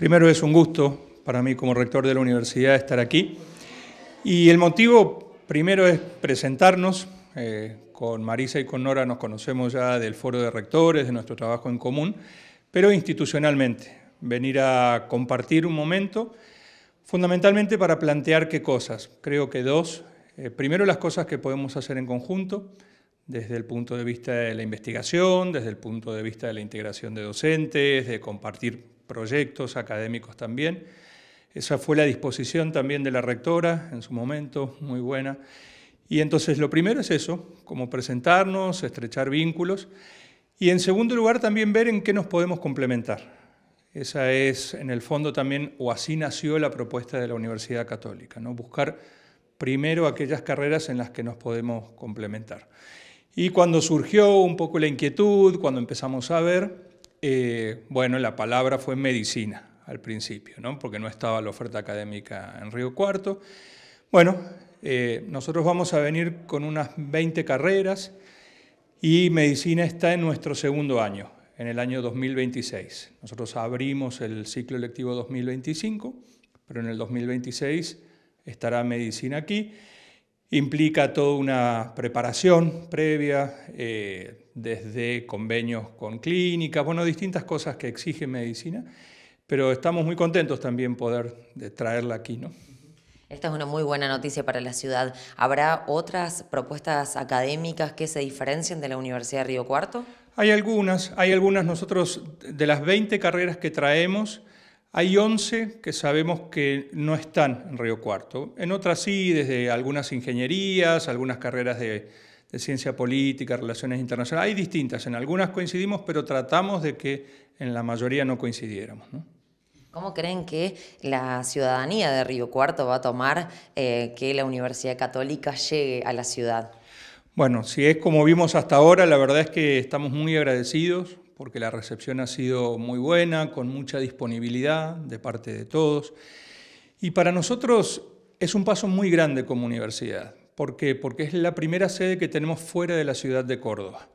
Primero es un gusto para mí como rector de la universidad estar aquí. Y el motivo primero es presentarnos. Eh, con Marisa y con Nora nos conocemos ya del foro de rectores, de nuestro trabajo en común, pero institucionalmente. Venir a compartir un momento, fundamentalmente para plantear qué cosas. Creo que dos. Eh, primero las cosas que podemos hacer en conjunto, desde el punto de vista de la investigación, desde el punto de vista de la integración de docentes, de compartir proyectos académicos también. Esa fue la disposición también de la rectora en su momento, muy buena. Y entonces lo primero es eso, como presentarnos, estrechar vínculos. Y en segundo lugar también ver en qué nos podemos complementar. Esa es en el fondo también, o así nació la propuesta de la Universidad Católica, ¿no? buscar primero aquellas carreras en las que nos podemos complementar. Y cuando surgió un poco la inquietud, cuando empezamos a ver, eh, bueno, la palabra fue medicina al principio, ¿no? porque no estaba la oferta académica en Río Cuarto. Bueno, eh, nosotros vamos a venir con unas 20 carreras y medicina está en nuestro segundo año, en el año 2026. Nosotros abrimos el ciclo electivo 2025, pero en el 2026 estará medicina aquí. Implica toda una preparación previa, eh, desde convenios con clínicas, bueno, distintas cosas que exige medicina, pero estamos muy contentos también poder traerla aquí, ¿no? Esta es una muy buena noticia para la ciudad. ¿Habrá otras propuestas académicas que se diferencien de la Universidad de Río Cuarto? Hay algunas, hay algunas. Nosotros, de las 20 carreras que traemos, hay 11 que sabemos que no están en Río Cuarto. En otras sí, desde algunas ingenierías, algunas carreras de, ciencia política, relaciones internacionales. Hay distintas, en algunas coincidimos, pero tratamos de que en la mayoría no coincidiéramos. ¿Cómo creen que la ciudadanía de Río Cuarto va a tomar eh, que la Universidad Católica llegue a la ciudad? Bueno, si es como vimos hasta ahora, la verdad es que estamos muy agradecidos porque la recepción ha sido muy buena, con mucha disponibilidad de parte de todos. Y para nosotros es un paso muy grande como universidad. ¿Por qué? Porque es la primera sede que tenemos fuera de la ciudad de Córdoba.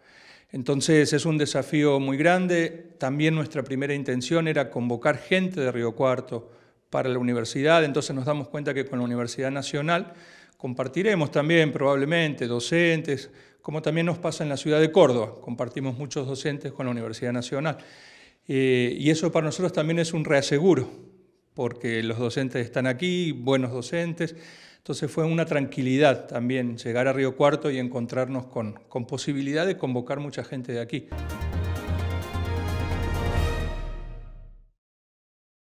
Entonces es un desafío muy grande. También nuestra primera intención era convocar gente de Río Cuarto para la universidad. Entonces nos damos cuenta que con la Universidad Nacional compartiremos también probablemente docentes, como también nos pasa en la ciudad de Córdoba. Compartimos muchos docentes con la Universidad Nacional. Eh, y eso para nosotros también es un reaseguro, porque los docentes están aquí, buenos docentes. Entonces fue una tranquilidad también llegar a Río Cuarto y encontrarnos con, con posibilidad de convocar mucha gente de aquí.